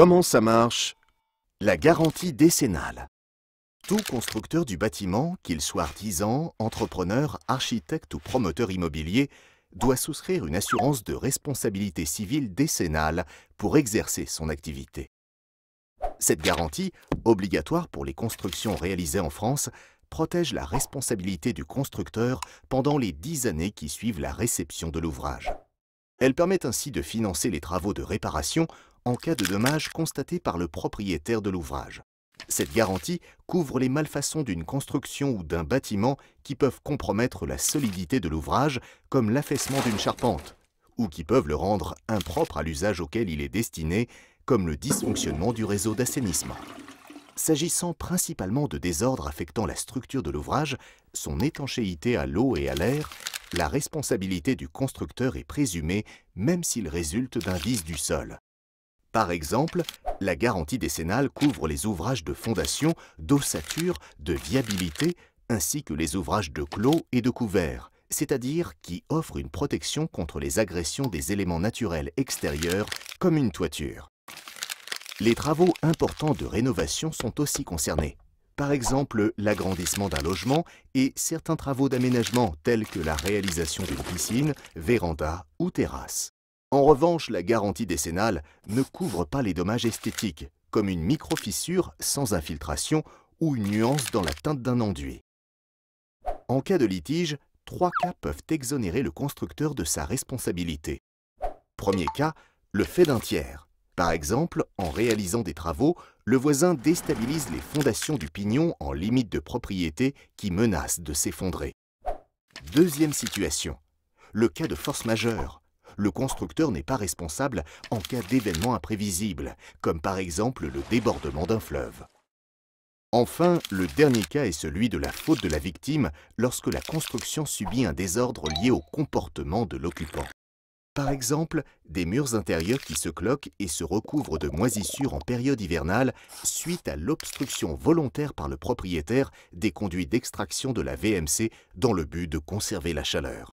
Comment ça marche La garantie décennale. Tout constructeur du bâtiment, qu'il soit artisan, entrepreneur, architecte ou promoteur immobilier, doit souscrire une assurance de responsabilité civile décennale pour exercer son activité. Cette garantie, obligatoire pour les constructions réalisées en France, protège la responsabilité du constructeur pendant les dix années qui suivent la réception de l'ouvrage. Elle permet ainsi de financer les travaux de réparation en cas de dommage constaté par le propriétaire de l'ouvrage. Cette garantie couvre les malfaçons d'une construction ou d'un bâtiment qui peuvent compromettre la solidité de l'ouvrage, comme l'affaissement d'une charpente, ou qui peuvent le rendre impropre à l'usage auquel il est destiné, comme le dysfonctionnement du réseau d'assainissement. S'agissant principalement de désordres affectant la structure de l'ouvrage, son étanchéité à l'eau et à l'air, la responsabilité du constructeur est présumée même s'il résulte d'un vice du sol. Par exemple, la garantie décennale couvre les ouvrages de fondation, d'ossature, de viabilité, ainsi que les ouvrages de clos et de couvert, c'est-à-dire qui offrent une protection contre les agressions des éléments naturels extérieurs, comme une toiture. Les travaux importants de rénovation sont aussi concernés. Par exemple, l'agrandissement d'un logement et certains travaux d'aménagement tels que la réalisation d'une piscine, véranda ou terrasse. En revanche, la garantie décennale ne couvre pas les dommages esthétiques, comme une micro-fissure sans infiltration ou une nuance dans la teinte d'un enduit. En cas de litige, trois cas peuvent exonérer le constructeur de sa responsabilité. Premier cas, le fait d'un tiers. Par exemple, en réalisant des travaux, le voisin déstabilise les fondations du pignon en limite de propriété qui menace de s'effondrer. Deuxième situation, le cas de force majeure le constructeur n'est pas responsable en cas d'événement imprévisible, comme par exemple le débordement d'un fleuve. Enfin, le dernier cas est celui de la faute de la victime lorsque la construction subit un désordre lié au comportement de l'occupant. Par exemple, des murs intérieurs qui se cloquent et se recouvrent de moisissures en période hivernale suite à l'obstruction volontaire par le propriétaire des conduits d'extraction de la VMC dans le but de conserver la chaleur.